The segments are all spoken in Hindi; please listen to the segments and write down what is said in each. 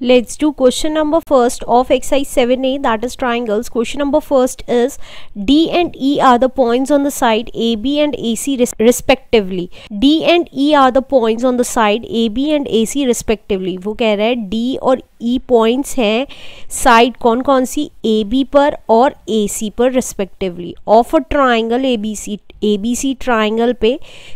let's do question number first of exercise 7a that is triangles question number first is d and e are the points on the side ab and ac res respectively d and e are the points on the side ab and ac respectively वो कह रहा है d और e points हैं side कौन कौन सी ab पर और ac पर respectively of a triangle abc A B C triangle पे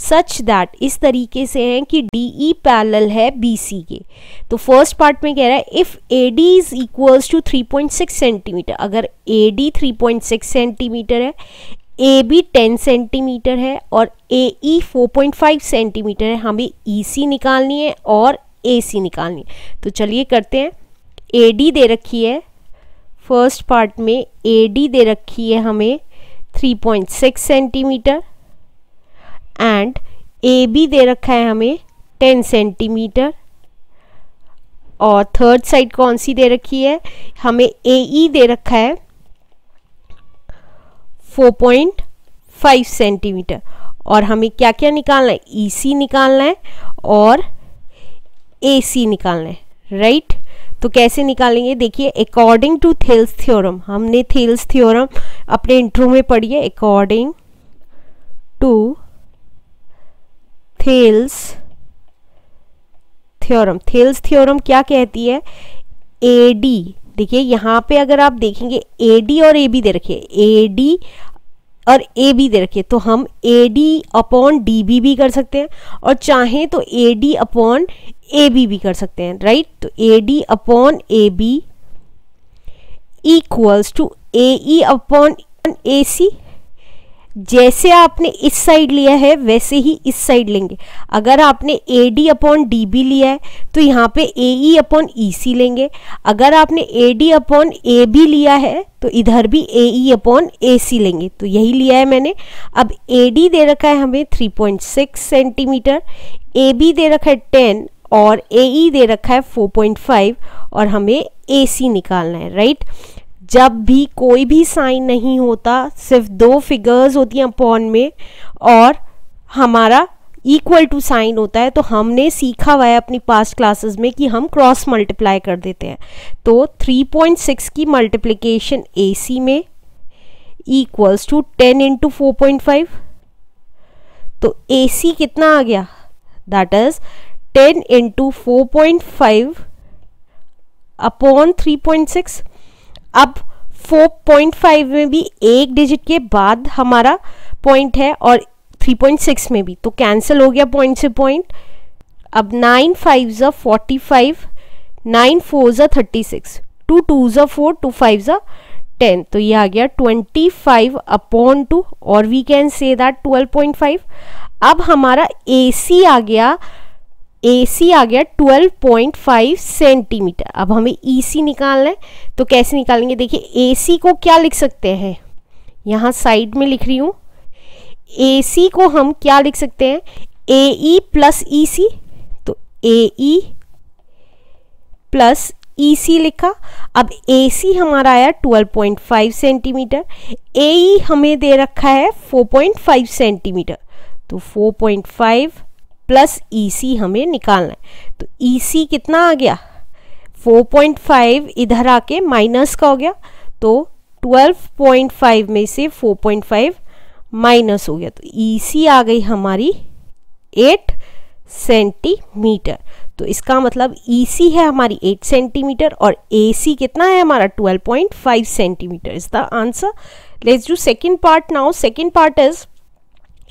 सच दैट इस तरीके से हैं कि डी ई पैरल है बी सी के तो फर्स्ट पार्ट में कह कह रहा है if A D is equals to 3.6 centimetre अगर ए डी सिक्स सेंटीमीटर है ए बी टेन सेंटीमीटर है और A E four point five centimetre है हमें ई e सी निकालनी है और ए सी निकालनी है तो चलिए करते हैं ए डी दे रखी है फर्स्ट पार्ट में ए डी दे रखी है हमें 3.6 सेंटीमीटर एंड ए बी दे रखा है हमें 10 सेंटीमीटर और थर्ड साइड कौन सी दे रखी है हमें ए ई e दे रखा है 4.5 सेंटीमीटर और हमें क्या क्या निकालना है ई e सी निकालना है और ए सी निकालना है राइट right? तो कैसे निकालेंगे देखिए अकॉर्डिंग टू थेल्स थ्योरम हमने थेल्स थ्योरम अपने इंटरव्यू में पढ़ी है according to Thales theorem Thales theorem क्या कहती है ए डी देखिए यहाँ पे अगर आप देखेंगे ए डी और ए बी दे रखिए ए डी और ए बी दे रखिए तो हम A D upon D B भी कर सकते हैं और चाहें तो A D upon A B भी कर सकते हैं राइट तो A D upon A B equals to A E upon A C जैसे आपने इस साइड लिया है वैसे ही इस साइड लेंगे अगर आपने A D upon D B लिया है तो यहाँ पे ए ई अपॉन ई सी लेंगे अगर आपने A D upon A B लिया है तो इधर भी ए ई अपॉन ए सी लेंगे तो यही लिया है मैंने अब ए डी दे रखा है हमें 3.6 सेंटीमीटर ए बी दे रखा है 10 और ए ई e दे रखा है 4.5 और हमें ए सी निकालना है राइट right? जब भी कोई भी साइन नहीं होता सिर्फ दो फिगर्स होती हैं अपॉन में और हमारा इक्वल टू साइन होता है तो हमने सीखा हुआ है अपनी पास्ट क्लासेस में कि हम क्रॉस मल्टीप्लाई कर देते हैं तो 3.6 की मल्टीप्लिकेशन ए सी में इक्वल्स टू 10 इंटू फोर तो ए सी कितना आ गया that is 10 into four upon three point six अब 4.5 में भी एक डिजिट के बाद हमारा पॉइंट है और 3.6 में भी तो कैंसिल हो गया पॉइंट से पॉइंट अब नाइन फाइव ज़ा फोर्टी फाइव नाइन फोर ज़ा थर्टी सिक्स टू टू ज़ा फोर टू फाइव ज़ा टेन तो ये आ गया ट्वेंटी फाइव अपॉन टू और we can say that twelve point five अब हमारा ए सी आ गया ए सी आ गया 12.5 सेंटीमीटर अब हमें ई e सी निकालना है तो कैसे निकालेंगे देखिए ए सी को क्या लिख सकते हैं यहाँ साइड में लिख रही हूँ ए सी को हम क्या लिख सकते हैं ए ई प्लस ई सी तो ए ई प्लस ई सी लिखा अब ए सी हमारा आया 12.5 सेंटीमीटर ए ई हमें दे रखा है 4.5 सेंटीमीटर तो 4.5 प्लस ई e हमें निकालना है तो ई e कितना आ गया 4.5 इधर आके माइनस का हो गया तो 12.5 में से 4.5 माइनस हो गया तो ई e आ गई हमारी 8 सेंटीमीटर तो इसका मतलब ई है हमारी 8 सेंटीमीटर और ए कितना है हमारा 12.5 centimetre is the answer let's do second part now second part is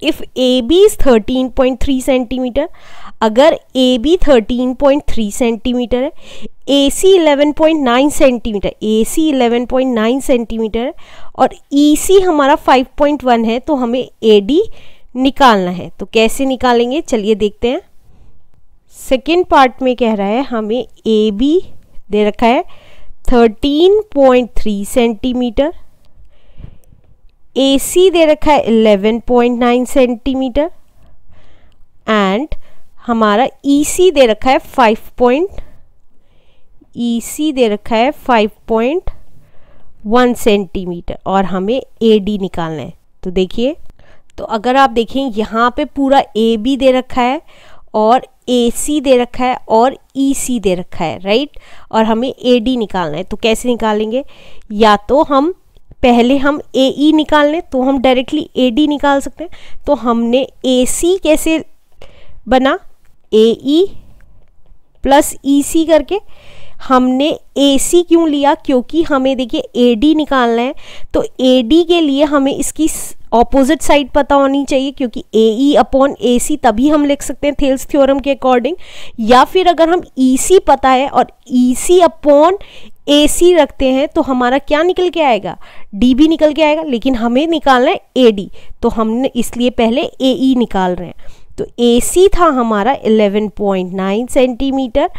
if A B is thirteen point three centimetre अगर A B thirteen point three centimetre है A C eleven point nine centimetre A C eleven point nine centimetre है और ई e सी हमारा फाइव पॉइंट वन है तो हमें ए डी निकालना है तो कैसे निकालेंगे चलिए देखते हैं सेकेंड पार्ट में कह रहा है हमें ए बी दे रखा है thirteen point three centimetre A C दे रखा है eleven point nine centimetre and हमारा ई e सी दे रखा है फाइव पॉइंट ई सी दे रखा है फाइव पॉइंट वन सेंटीमीटर और हमें ए डी निकालना है तो देखिए तो अगर आप देखें यहाँ पे पूरा ए बी दे रखा है और ए सी दे रखा है और ई e सी दे रखा है राइट और हमें ए डी निकालना है तो कैसे निकालेंगे या तो हम पहले हम ए ई e निकाल लें तो हम डायरेक्टली ए डी निकाल सकते हैं तो हमने ए सी कैसे बना ए ई प्लस ई सी करके हमने ए सी क्यों लिया क्योंकि हमें देखिए ए डी निकालना है तो ए डी के लिए हमें इसकी ऑपोजिट साइड पता होनी चाहिए क्योंकि ए ई अपॉन ए सी तभी हम लिख सकते हैं थेल्स थ्योरम के अकॉर्डिंग या फिर अगर हम ई e सी पता है और ई सी अपॉन ए सी रखते हैं तो हमारा क्या निकल के आएगा डी भी निकल के आएगा लेकिन हमें निकालना है ए डी तो हमने इसलिए पहले ए ई e निकाल रहे हैं तो ए सी था हमारा 11.9 सेंटीमीटर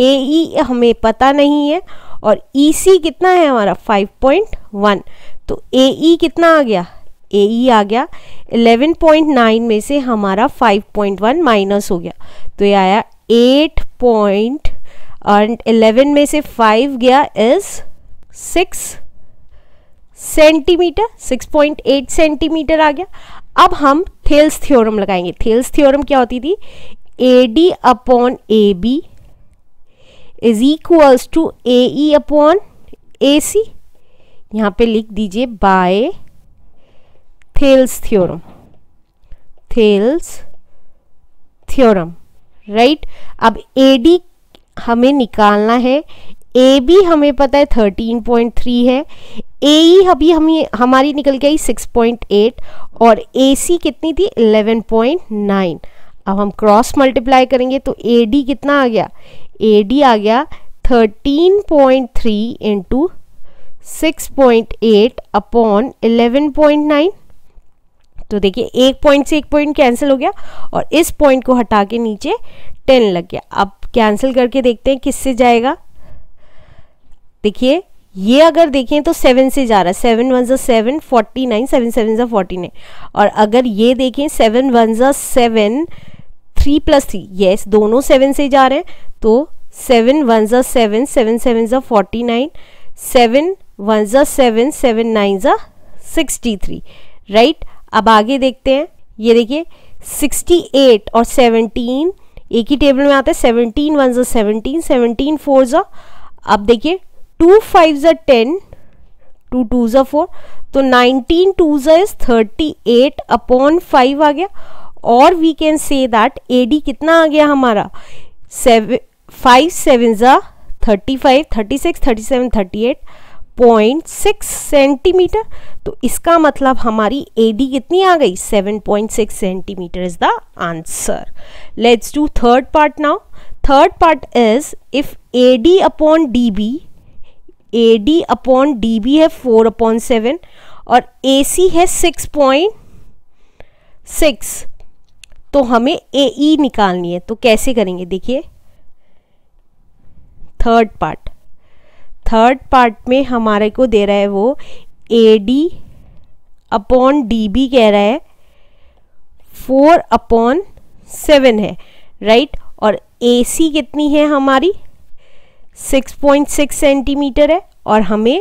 ए ई हमें पता नहीं है और ई e सी कितना है हमारा 5.1 तो ए ई e कितना आ गया ए ई e आ गया 11.9 में से हमारा 5.1 माइनस हो गया तो ये आया 8 पॉइंट एंड एलेवन में से 5 गया इज 6 सेंटीमीटर 6.8 सेंटीमीटर आ गया अब हम थेल्स थ्योरम लगाएंगे थेल्स थ्योरम क्या होती थी A D upon A B is equals to A E upon A C यहाँ पे लिख दीजिए by Thales theorem Thales theorem right अब ए डी हमें निकालना है ए बी हमें पता है थर्टीन पॉइंट थ्री है ए ई e अभी हमें हमारी निकल के आई एट और ए सी कितनी थी पॉइंट नाइन अब हम क्रॉस मल्टीप्लाई करेंगे तो ए डी कितना आ गया ए डी आ गया thirteen point three into six point eight upon eleven point nine तो देखिए एक पॉइंट से एक पॉइंट कैंसिल हो गया और इस पॉइंट को हटा के नीचे टेन लग गया अब कैंसिल करके देखते हैं किससे जाएगा देखिए ये अगर देखें तो सेवन से जा रहा है सेवन वन ज़ा seven forty nine seven seven ज़ा फोर्टी नाइन और अगर ये देखें सेवन वन ज़ा seven three plus three yes दोनों सेवन से जा रहे हैं तो सेवन वन ज़ा सेवन सेवन सेवन ज़ा फोर्टी नाइन सेवन वन ज़ा सेवन सेवन नाइन ज़ा सिक्सटी थ्री राइट अब आगे देखते हैं ये देखिए सिक्सटी एट और सेवनटीन एक ही टेबल में आता है सेवनटीन वन ज़ा सेवनटीन सेवनटीन फोर ज़ा अब देखिए टू फाइव ज टेन टू टू ज फोर तो नाइनटीन टू ज is thirty eight upon five आ गया और we can say that A D कितना आ गया हमारा सेवन फाइव सेवन ज thirty five thirty six thirty seven thirty eight point six centimetre तो इसका मतलब हमारी ए डी कितनी आ गई seven point six centimetre is the answer let's do third part now third part is if A D upon D B A D upon D B है फोर अपॉन सेवन और ए सी है सिक्स पॉइंट सिक्स तो हमें ए ई e निकालनी है तो कैसे करेंगे देखिए थर्ड पार्ट थर्ड पार्ट में हमारे को दे रहा है वो A D upon D B कह रहा है फोर अपॉन सेवन है राइट और ए सी कितनी है हमारी 6.6 सेंटीमीटर है और हमें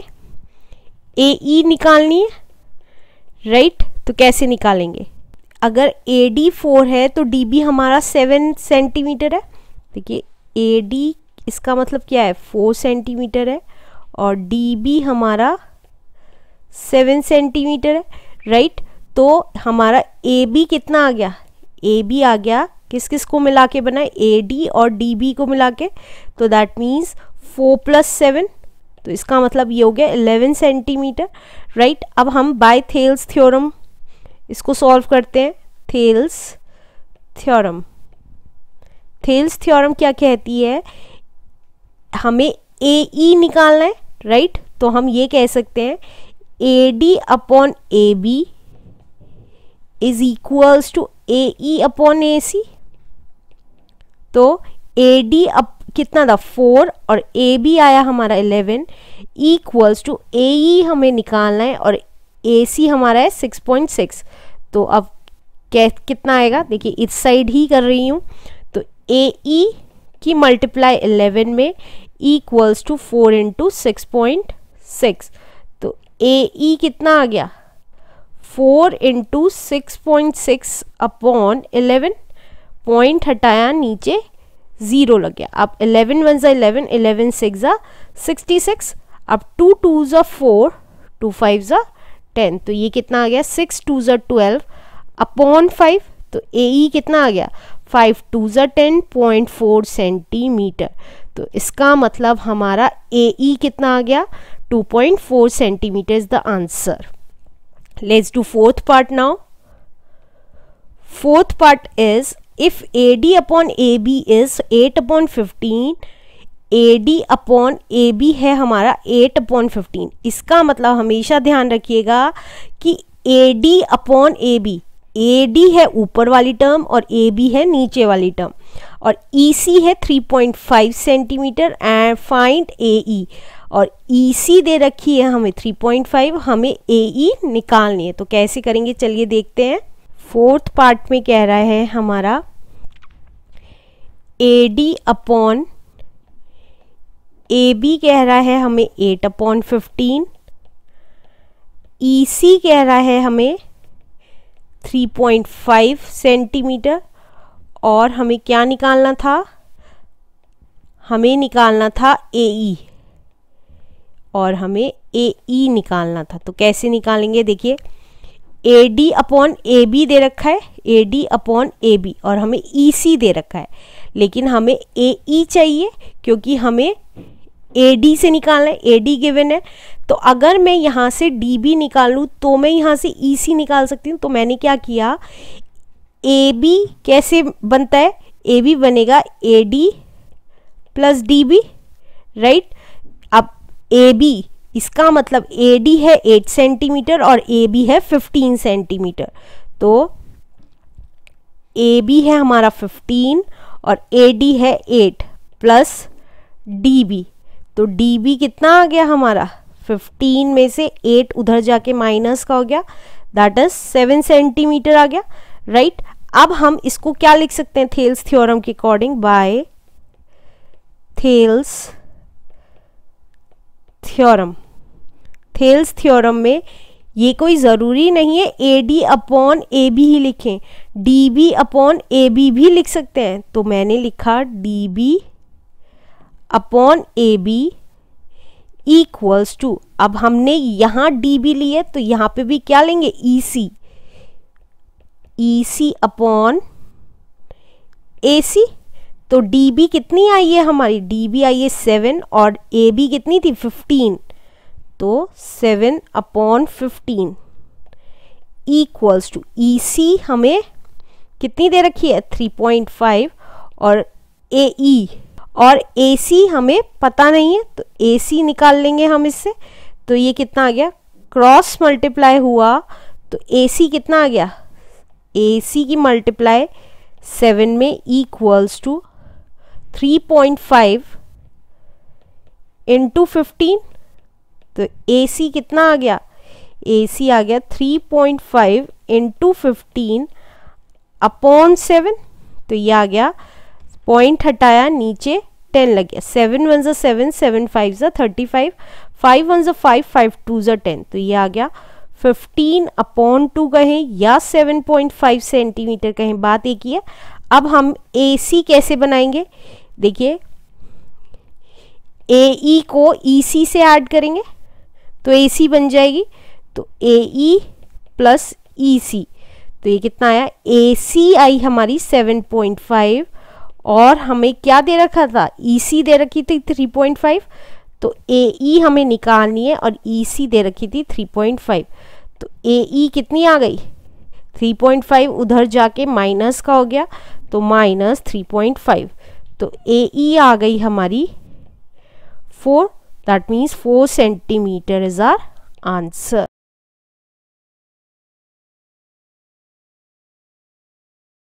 ए ई e निकालनी है राइट तो कैसे निकालेंगे अगर ए डी फोर है तो डी बी हमारा सेवन सेंटीमीटर है देखिए ए डी इसका मतलब क्या है फोर सेंटीमीटर है और डी बी हमारा सेवन सेंटीमीटर है राइट तो हमारा ए बी कितना आ गया ए बी आ गया किस किस को मिला के बना ए डी और डी बी को मिला के तो that means four plus seven तो इसका मतलब ये हो गया इलेवन सेंटीमीटर राइट अब हम बाय थेल्स थ्योरम इसको सॉल्व करते हैं थेल्स थ्योरम थेल्स थ्योरम क्या कहती है हमें ए ई e निकालना है राइट तो हम ये कह सकते हैं A D upon A B is equals to A E upon A C तो ए डी अप कितना था फोर और ए बी आया हमारा eleven equals to A E हमें निकालना है और ए सी हमारा है सिक्स पॉइंट सिक्स तो अब कै कितना आएगा देखिए इस साइड ही कर रही हूँ तो ए ई e की मल्टीप्लाई इलेवन में equals to four into six point six तो ए ई e कितना आ गया four into six point six upon eleven point हटाया नीचे ज़ीरो लग गया अब इलेवन वन ज़ा इलेवन इलेवन सिक्स ज़ा सिक्सटी सिक्स अब टू टू ज़ा फोर टू फाइव ज़ा टेन तो ये कितना आ गया सिक्स टू ज़ा ट्वेल्व अपॉन फाइव तो ए ई e कितना आ गया फाइव टू ज़ा टेन पॉइंट फोर सेंटीमीटर तो इसका मतलब हमारा ए ई e कितना आ गया two point four centimetre is the answer let's to fourth part now fourth part is if A D upon A B is eight upon fifteen A D upon A B है हमारा एट अपॉन फिफ्टीन इसका मतलब हमेशा ध्यान रखिएगा कि A D upon A B A D है ऊपर वाली टर्म और ए बी है नीचे वाली टर्म और ई e सी है three point five centimetre and find A E और ई e सी दे रखी है हमें थ्री पॉइंट फाइव हमें ए ई e निकालनी है तो कैसे करेंगे चलिए देखते हैं फोर्थ पार्ट में कह रहा है हमारा A D upon A B कह रहा है हमें eight upon fifteen E C कह रहा है हमें थ्री पॉइंट फाइव सेंटीमीटर और हमें क्या निकालना था हमें निकालना था ए ई e और हमें ए ई e निकालना था तो कैसे निकालेंगे देखिए A D upon A B दे रखा है A D upon A B और हमें ई e सी दे रखा है लेकिन हमें ए ई e चाहिए क्योंकि हमें ए डी से निकालना है ए डी गिवन है तो अगर मैं यहाँ से डी बी निकाल लूँ तो मैं यहाँ से ई e सी निकाल सकती हूँ तो मैंने क्या किया ए बी कैसे बनता है ए बी बनेगा A D plus D B right अब ए बी इसका मतलब ए डी है एट सेंटीमीटर और ए बी है फिफ्टीन सेंटीमीटर तो ए बी है हमारा फिफ्टीन और ए डी है एट प्लस डी बी तो डी बी कितना आ गया हमारा फिफ्टीन में से एट उधर जाके माइनस का हो गया दैट इज सेवन सेंटीमीटर आ गया राइट right? अब हम इसको क्या लिख सकते हैं थेल्स थ्योरम के according by Thales theorem Thales theorem में ये कोई ज़रूरी नहीं है A D upon A B ही लिखें D B upon A B भी लिख सकते हैं तो मैंने लिखा D B upon A B equals to अब हमने यहाँ डी बी ली है तो यहाँ पे भी क्या लेंगे ई सी ई सी अपॉन ए सी तो डी बी कितनी आई है हमारी डी बी आई है सेवन और ए बी कितनी थी फिफ्टीन तो seven upon fifteen equals to E C हमें कितनी दे रखी है थ्री पॉइंट फाइव और ए ई e और ए सी हमें पता नहीं है तो ए सी निकाल लेंगे हम इससे तो ये कितना आ गया क्रॉस मल्टीप्लाई हुआ तो ए सी कितना आ गया ए सी की मल्टीप्लाई सेवन में equals to three point five into fifteen तो ए सी कितना आ गया ए सी आ गया three point five into fifteen upon seven तो ये आ गया पॉइंट हटाया नीचे टेन लग गया सेवन वन ज़ा सेवन सेवन फाइव ज़ा थर्टी फाइव फाइव वन ज़ा फाइव फाइव टू ज़ा टेन तो ये आ गया फिफ्टीन अपॉन टू कहें या सेवन पॉइंट फाइव सेंटीमीटर कहें बात एक ही है अब हम ए सी कैसे बनाएंगे देखिए ए ई e को ई e सी से ऐड करेंगे तो ए सी बन जाएगी तो ए ई प्लस ई सी तो ये कितना आया ए सी आई हमारी 7.5 और हमें क्या दे रखा था ई e सी दे रखी थी 3.5 तो ए ई e हमें निकालनी है और ई e सी दे रखी थी 3.5 तो ए ई कितनी आ गई 3.5 उधर जाके माइनस का हो गया तो माइनस 3.5 तो ए ई आ गई हमारी four That means 4 centimeter is our answer.